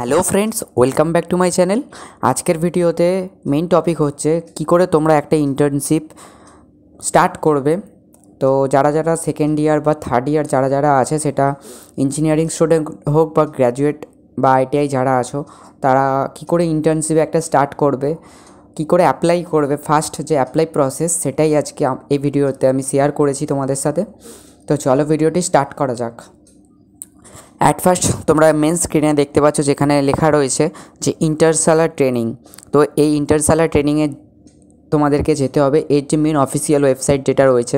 hello friends welcome back to my channel আজকের ভিডিওতে main topic হচ্ছে কি করে তোমরা একটা ইন্টার্নশিপ স্টার্ট করবে তো যারা যারা সেকেন্ড ইয়ার বা থার্ড ইয়ার যারা যারা আছে সেটা ইঞ্জিনিয়ারিং স্টুডেন্ট হোক বা গ্র্যাজুয়েট বা আইটিআই যারা আছো তারা কি করে ইন্টার্নশিপে একটা স্টার্ট করবে কি করে অ্যাপ্লাই করবে ফার্স্ট যে অ্যাপ্লাই প্রসেস সেটাই আজকে এই ভিডিওতে আমি শেয়ার করেছি তোমাদের সাথে তো চলো ভিডিওটি স্টার্ট করা যাক অ্যাট ফার্স্ট তোমরা মেন স্ক্রিনে দেখতে পাচ্ছ যেখানে লেখা রয়েছে যে ইন্টারসালার ট্রেনিং তো এই ইন্টারসালার ট্রেনিংয়ে তোমাদেরকে যেতে হবে এর যে মেন অফিসিয়াল ওয়েবসাইট যেটা রয়েছে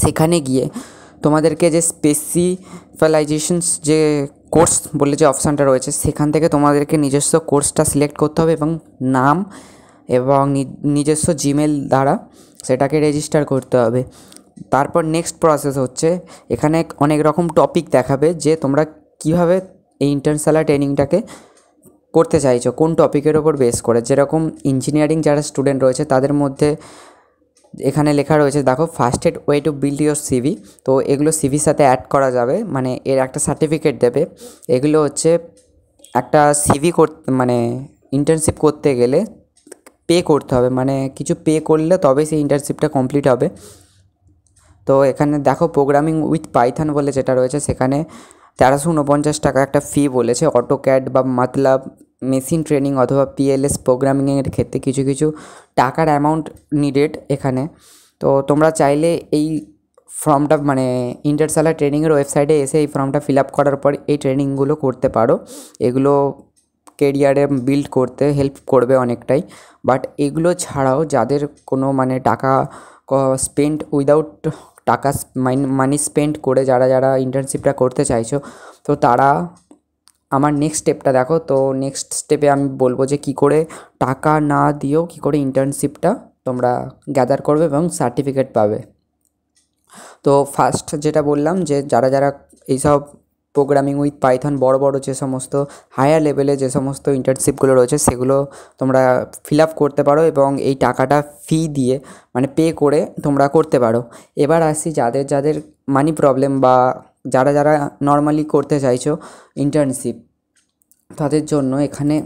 সেখানে গিয়ে তোমাদেরকে যে স্পেসিফালাইজেশনস যে কোর্স বলে যে অপশানটা রয়েছে সেখান থেকে তোমাদেরকে নিজস্ব কোর্সটা সিলেক্ট করতে হবে এবং নাম এবং নিজস্ব জিমেল দ্বারা সেটাকে রেজিস্টার করতে হবে তারপর নেক্সট প্রসেস হচ্ছে এখানে অনেক রকম টপিক দেখাবে যে তোমরা কিভাবে এই ইন্টার্নশালা ট্রেনিংটাকে করতে চাইছো কোন টপিকের ওপর বেস করে যেরকম ইঞ্জিনিয়ারিং যারা স্টুডেন্ট রয়েছে তাদের মধ্যে এখানে লেখা রয়েছে দেখো first aid way to build your CV তো এগুলো সিভির সাথে অ্যাড করা যাবে মানে এর একটা সার্টিফিকেট দেবে এগুলো হচ্ছে একটা সিভি করতে মানে ইন্টার্নশিপ করতে গেলে পে করতে হবে মানে কিছু পে করলে তবে সেই ইন্টার্নশিপটা কমপ্লিট হবে তো এখানে দেখো প্রোগ্রামিং উইথ পাইথন বলে যেটা রয়েছে সেখানে তেরোশো উনপঞ্চাশ টাকা একটা ফি বলেছে অটো ক্যাড বা মাতলাব মেশিন ট্রেনিং অথবা পিএলএস প্রোগ্রামিংয়ের ক্ষেত্রে কিছু কিছু টাকার অ্যামাউন্ট নিডেড এখানে তো তোমরা চাইলে এই ফর্মটা মানে ইন্টারসালার ট্রেনিংয়ের ওয়েবসাইটে এসে এই ফর্মটা ফিল আপ করার পর এই ট্রেনিংগুলো করতে পারো এগুলো কেরিয়ারে বিল্ড করতে হেল্প করবে অনেকটাই বাট এগুলো ছাড়াও যাদের কোনো মানে টাকা স্পেন্ড উইদাউট টাকা মানি স্পেন্ড করে যারা যারা ইন্টার্নশিপটা করতে চাইছো তো তারা আমার নেক্সট স্টেপটা দেখো তো নেক্সট স্টেপে আমি বলবো যে কি করে টাকা না দিয়েও কি করে ইন্টার্নশিপটা তোমরা গ্যাদার করবে এবং সার্টিফিকেট পাবে তো ফার্স্ট যেটা বললাম যে যারা যারা এইসব প্রোগ্রামিং উইথ পাইথন বড় বড় যে সমস্ত হায়ার লেভেলে যে সমস্ত ইন্টার্নশিপগুলো রয়েছে সেগুলো তোমরা ফিল আপ করতে পারো এবং এই টাকাটা ফি দিয়ে মানে পে করে তোমরা করতে পারো এবার আসি যাদের যাদের মানি প্রবলেম বা যারা যারা নর্মালি করতে চাইছো ইন্টার্নশিপ তাদের জন্য এখানে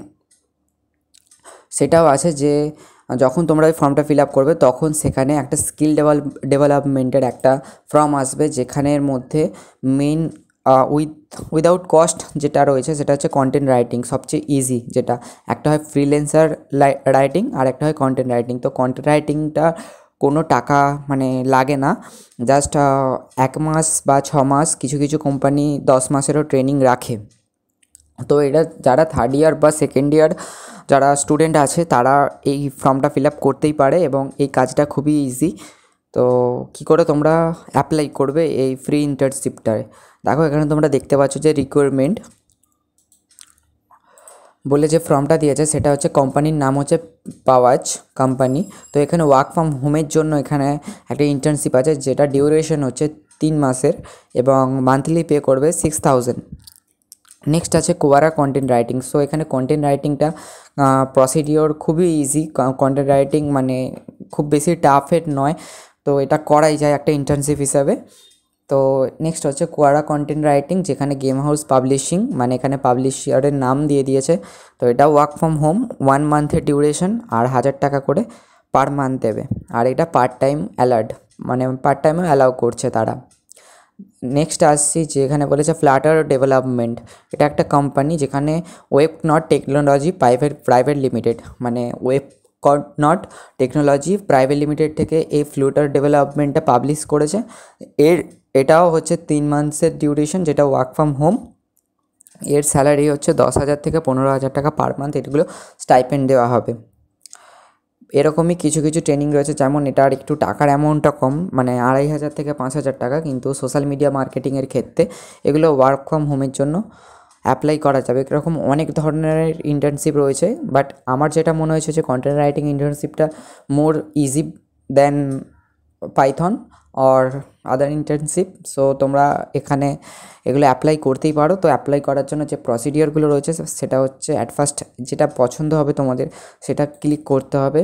সেটাও আছে যে যখন তোমরা ওই ফর্মটা ফিল আপ করবে তখন সেখানে একটা স্কিল ডেভেলপ ডেভেলপমেন্টের একটা ফর্ম আসবে যেখানের মধ্যে মেন উইথ উইদাউট কস্ট যেটা রয়েছে সেটা হচ্ছে কন্টেন্ট রাইটিং সবচেয়ে ইজি যেটা একটা হয় ফ্রিল্যান্সার রাইটিং আর একটা হয় কন্টেন্ট রাইটিং তো কন্টেন্ট রাইটিংটা কোনো টাকা মানে লাগে না জাস্ট এক মাস বা ছ মাস কিছু কিছু কোম্পানি দশ মাসেরও ট্রেনিং রাখে তো এটা যারা থার্ড ইয়ার বা সেকেন্ড ইয়ার যারা স্টুডেন্ট আছে তারা এই ফর্মটা ফিল আপ করতেই পারে এবং এই কাজটা খুবই ইজি তো কি করে তোমরা অ্যাপ্লাই করবে এই ফ্রি ইন্টার্নশিপটায় দেখো এখানে তোমরা দেখতে পাচ্ছ যে রিকোয়ারমেন্ট বলে যে ফর্মটা দিয়েছে সেটা হচ্ছে কোম্পানির নাম হচ্ছে পাওয়াজ কোম্পানি তো এখানে ওয়ার্ক ফ্রম হোমের জন্য এখানে একটা ইন্টার্নশিপ আছে যেটা ডিউরেশন হচ্ছে তিন মাসের এবং মান্থলি পে করবে সিক্স থাউজেন্ড নেক্সট আছে কোয়ারা কন্টেন্ট রাইটিং সো এখানে কন্টেন্ট রাইটিংটা প্রসিডিওর খুবই ইজি কন্টেন্ট রাইটিং মানে খুব বেশি টাফের নয় তো এটা করাই যায় একটা ইন্টার্নশিপ হিসাবে তো নেক্সট হচ্ছে কোয়ারা কন্টেন্ট রাইটিং যেখানে গেম হাউস পাবলিশিং মানে এখানে পাবলিশারের নাম দিয়ে দিয়েছে তো এটা ওয়ার্ক ফ্রম হোম ওয়ান মান্থের ডিউরেশন আর হাজার টাকা করে পার মান্থ দেবে আর এটা পার্ট টাইম অ্যালার্ড মানে পার্ট টাইমে অ্যালাউ করছে তারা নেক্সট আসছি যেখানে বলেছে ফ্ল্যাটার ডেভেলপমেন্ট এটা একটা কোম্পানি যেখানে Web Knot technology private private limited মানে Web Knot technology private limited থেকে এই ফ্লুটার ডেভেলপমেন্টটা পাবলিশ করেছে এর এটাও হচ্ছে তিন মান্থসের ডিউরেশন যেটা ওয়ার্ক ফ্রম হোম এর স্যালারি হচ্ছে দশ হাজার থেকে পনেরো হাজার টাকা পার মান্থ এগুলো স্টাইপেন্ড দেওয়া হবে এরকমই কিছু কিছু ট্রেনিং রয়েছে যেমন এটার একটু টাকার অ্যামাউন্টটা কম মানে আড়াই হাজার থেকে পাঁচ হাজার টাকা কিন্তু সোশ্যাল মিডিয়া মার্কেটিংয়ের ক্ষেত্রে এগুলো ওয়ার্ক ফ্রম হোমের জন্য অ্যাপ্লাই করা যাবে এরকম অনেক ধরনের ইন্টার্নশিপ রয়েছে বাট আমার যেটা মনে হয়েছে যে কন্টেন্ট রাইটিং ইন্টার্নশিপটা more easy than Python or other internship so তোমরা এখানে এগুলো অ্যাপ্লাই করতেই পারো তো অ্যাপ্লাই করার জন্য যে প্রসিডিওরগুলো রয়েছে সেটা হচ্ছে অ্যাট ফার্স্ট যেটা পছন্দ হবে তোমাদের সেটা ক্লিক করতে হবে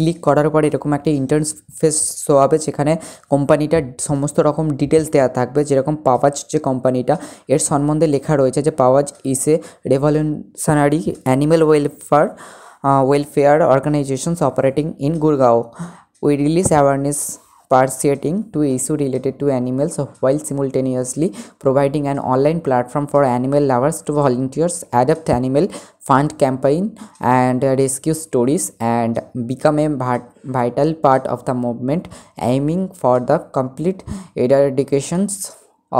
ক্লিক করার পর এরকম একটা ইন্টারফেস শো হবে যেখানে কোম্পানিটার সমস্ত রকম ডিটেলস দেওয়া থাকবে যেরকম পাওয়াজ যে কোম্পানিটা এর সম্বন্ধে লেখা রয়েছে যে paws is a revolutionary animal welfare welfare organizations operating in Gurgaon we release awareness persuading to issue related to animals while simultaneously providing an online platform for animal lovers to volunteers adopt animal fund campaign and rescue stories and become a vital part of the movement aiming for the complete eradications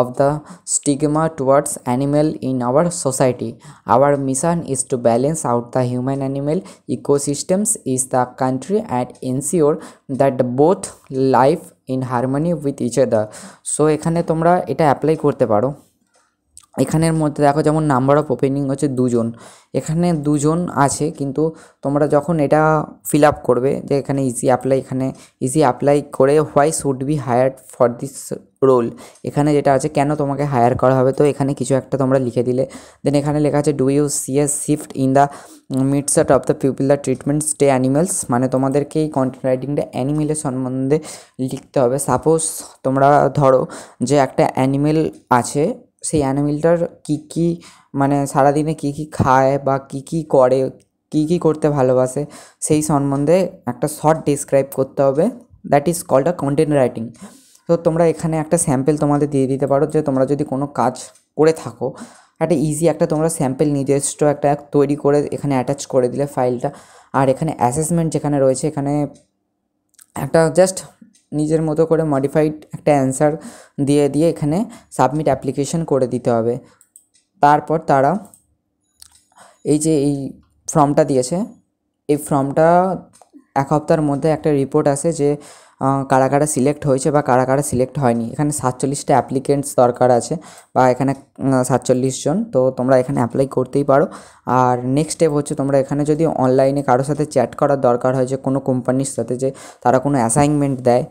of the stigma towards animal in our society our mission is to balance out the human animal ecosystems is the country and ensure that both life in harmony with each other so এখানে তোমরা এটা apply করতে পারো এখানের মধ্যে দেখো যেমন number of opening হচ্ছে দুজন এখানে দুজন আছে কিন্তু তোমরা যখন এটা ফিল আপ করবে যে এখানে ইজি অ্যাপ্লাই এখানে ইজি অ্যাপ্লাই করে why should be hired for this role এখানে যেটা আছে কেন তোমাকে হায়ার করা হবে তো এখানে কিছু একটা তোমরা লিখে দিলে দেন এখানে লেখা আছে do you see a shift in the mid of the people the treatment stay animals মানে তোমাদেরকে এই কন্টেন্ট রাইটিংটা অ্যানিমেলের সম্বন্ধে লিখতে হবে সাপোজ তোমরা ধরো যে একটা অ্যানিমেল আছে সেই অ্যানিমেলটার কী কী মানে সারাদিনে কী কী খায় বা কী কী করে কী কী করতে ভালোবাসে সেই সম্বন্ধে একটা শর্ট ডিসক্রাইব করতে হবে that is called a content writing তো তোমরা এখানে একটা স্যাম্পেল তোমাদের দিয়ে দিতে পারো যে তোমরা যদি কোনো কাজ করে থাকো একটা ইজি একটা তোমরা স্যাম্পেল নিজস্ব একটা তৈরি করে এখানে অ্যাটাচ করে দিলে ফাইলটা আর এখানে অ্যাসেসমেন্ট যেখানে রয়েছে এখানে একটা জাস্ট নিজের মতো করে মডিফাইড একটা অ্যান্সার দিয়ে দিয়ে এখানে সাবমিট অ্যাপ্লিকেশন করে দিতে হবে তারপর তারা এই যে এই ফর্মটা দিয়েছে এই ফর্মটা এক হপ্তার মধ্যে একটা রিপোর্ট আসে যে কারা কারা সিলেক্ট হয়েছে বা কারা কারা সিলেক্ট হয়নি এখানে সাতচল্লিশটা অ্যাপ্লিকেন্টস দরকার আছে বা এখানে সাতচল্লিশ জন তো তোমরা এখানে অ্যাপ্লাই করতেই পারো আর নেক্সট স্টেপ হচ্ছে তোমরা এখানে যদি অনলাইনে কারোর সাথে চ্যাট করার দরকার হয় যে কোনো কোম্পানির সাথে যে তারা কোনো অ্যাসাইনমেন্ট দেয়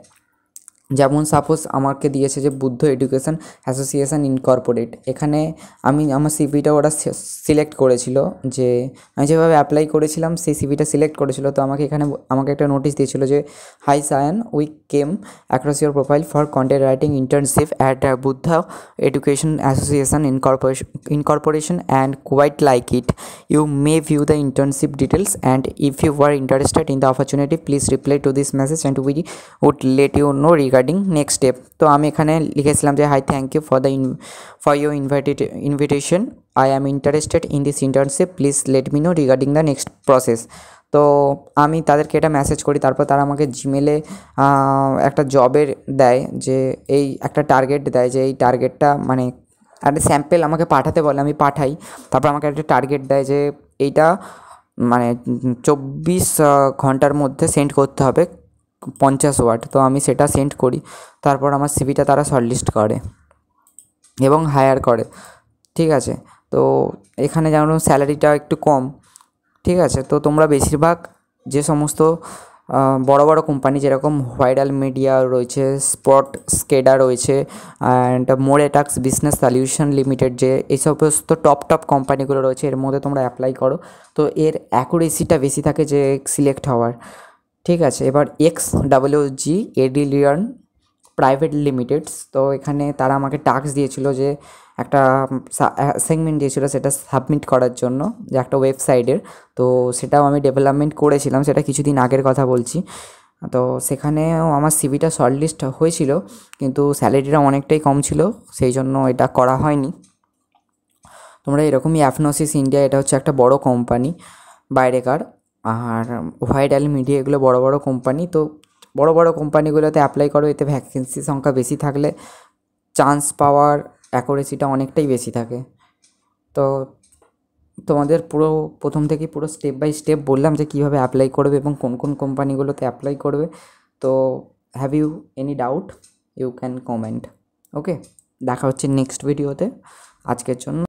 যেমন সাপোজ আমাকে দিয়েছে যে বুদ্ধ এডুকেশান অ্যাসোসিয়েশান ইনকর্পোরেট এখানে আমি আমার সিভিটা ওরা সিলেক্ট করেছিল যে আমি যেভাবে অ্যাপ্লাই করেছিলাম সেই সিভিটা সিলেক্ট করেছিল তো আমাকে এখানে আমাকে একটা নোটিশ দিয়েছিল যে hi Sayan we came across your profile for content writing internship at Buddha education association incorporation incorporation and quite like it you may view the internship details and if you are interested in the opportunity please reply to this message and we would let you know regard regarding next step তো আমি এখানে লিখেছিলাম যে hi thank you for the for your invited invitation I am interested in this internship please let me know regarding the next process তো আমি তাদেরকে এটা message করি তারপর তারা আমাকে জিমেলে একটা জবের দেয় যে এই একটা টার্গেট দেয় যে এই টার্গেটটা মানে একটা স্যাম্পেল আমাকে পাঠাতে বলে আমি পাঠাই তারপর আমাকে একটা টার্গেট দেয় যে এইটা মানে চব্বিশ ঘন্টার মধ্যে সেন্ড করতে হবে পঞ্চাশ ওয়াট তো আমি সেটা সেন্ড করি তারপর আমার সিভিটা তারা শর্টলিস্ট করে এবং হায়ার করে ঠিক আছে তো এখানে যেমন স্যালারিটা একটু কম ঠিক আছে তো তোমরা বেশিরভাগ যে সমস্ত বড় বড় কোম্পানি যেরকম ভাইরাল মিডিয়া রয়েছে স্পট স্কেডা রয়েছে অ্যান্ড মোরেটাক্স বিজনেস সলিউশন লিমিটেড যে এই সমস্ত টপ টপ কোম্পানিগুলো রয়েছে এর মধ্যে তোমরা অ্যাপ্লাই করো তো এর অ্যাকুরেসিটা বেশি থাকে যে সিলেক্ট হওয়ার ঠিক আছে এবার এক্স ডাব্লিউ জি এডিলিয়ান প্রাইভেট লিমিটেডস তো এখানে তারা আমাকে টাস্ক দিয়েছিল যে একটা অ্যাসাইনমেন্ট দিয়েছিল সেটা সাবমিট করার জন্য যে একটা ওয়েবসাইটের তো সেটাও আমি ডেভেলপমেন্ট করেছিলাম সেটা কিছুদিন আগের কথা বলছি তো সেখানেও আমার সিভিটা শর্টলিস্ট হয়েছিল কিন্তু স্যালারিটা অনেকটাই কম ছিল সেই জন্য এটা করা হয়নি তোমরা এরকমই অ্যাফনোসিস ইন্ডিয়া এটা হচ্ছে একটা বড় কোম্পানি বাইরেকার আর হোয়াইট অ্যাল মিডিয়া এগুলো বড় বড় কোম্পানি তো বড় বড় কোম্পানিগুলোতে অ্যাপ্লাই করো এতে ভ্যাকেন্সি সংখ্যা বেশি থাকলে চান্স পাওয়ার অ্যাকোরেসিটা অনেকটাই বেশি থাকে তো তোমাদের পুরো প্রথম থেকে পুরো স্টেপ বাই স্টেপ বললাম যে কীভাবে অ্যাপ্লাই করবে এবং কোন কোন কোম্পানিগুলোতে অ্যাপ্লাই করবে তো have you any doubt you can comment okay দেখা হচ্ছে নেক্সট ভিডিওতে আজকের জন্য